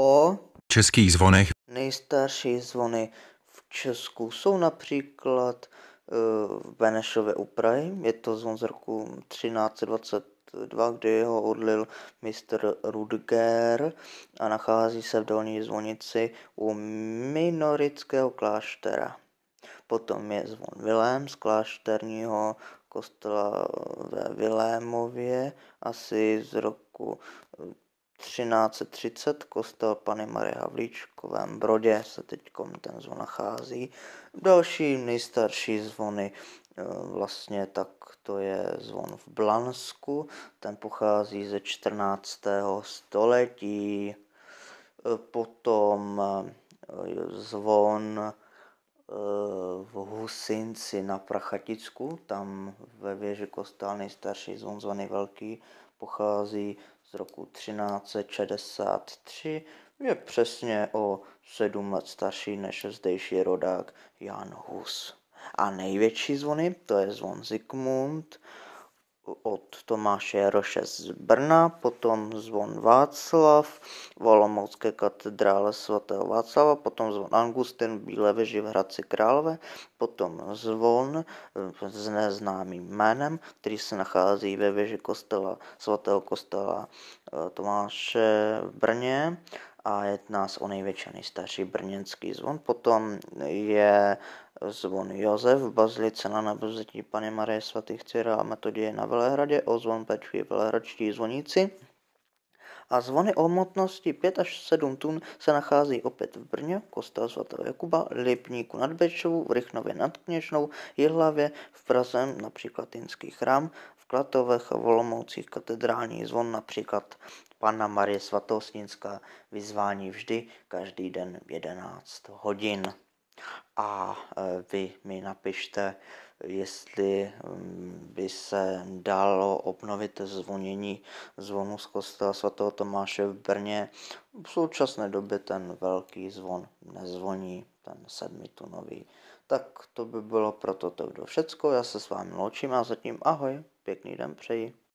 o českých zvonech. Nejstarší zvony v Česku jsou například eh, v Benešově u Prahy. Je to zvon z roku 1322, kdy ho odlil mistr Rudger a nachází se v dolní zvonici u minorického kláštera. Potom je zvon Vilém z klášterního kostela ve Vilémově asi z roku eh, 1330 kostel Pany Marie Havlíčkové Brodě se teď ten zvon nachází. Další nejstarší zvony eh, vlastně tak to je zvon v Blansku, ten pochází ze 14. století. Eh, potom eh, zvon v Husinci na Prachaticku, tam ve věži kostel nejstarší zvon zvaný Velký pochází z roku 1363, je přesně o sedm let starší než zdejší rodák Jan Hus. A největší zvony, to je zvon Zikmund, od Tomáše Roše z Brna, potom zvon Václav v Olomoucké katedrále svatého Václava, potom zvon Angustin v Bílé veži v Hradci Králové, potom zvon eh, s neznámým jménem, který se nachází ve věži kostela svatého kostela eh, Tomáše v Brně, a jedná se o největší nejstarší brněnský zvon. Potom je zvon Josef v Bazlice na nabrozetí Pany Marie svatých Cyrila a Metodie na Velehradě, o zvon pečují velehradští zvoníci a zvony o hmotnosti 5 až 7 tun se nachází opět v Brně, kostel sv. Jakuba, Lipníku nad Bečovou, v Rychnově nad Kněžnou, Jihlavě, v Praze například Jinský chrám, v Klatovech a Volomoucích katedrální zvon například Panna Marie Svatostinská vyzvání vždy, každý den v 11 hodin a e, vy mi napište, jestli mm, by se dalo obnovit zvonění zvonu z kostela svatého Tomáše v Brně. V současné době ten velký zvon nezvoní, ten sedmitunový. Tak to by bylo pro toto všechno. všecko, já se s vámi loučím a zatím ahoj, pěkný den přeji.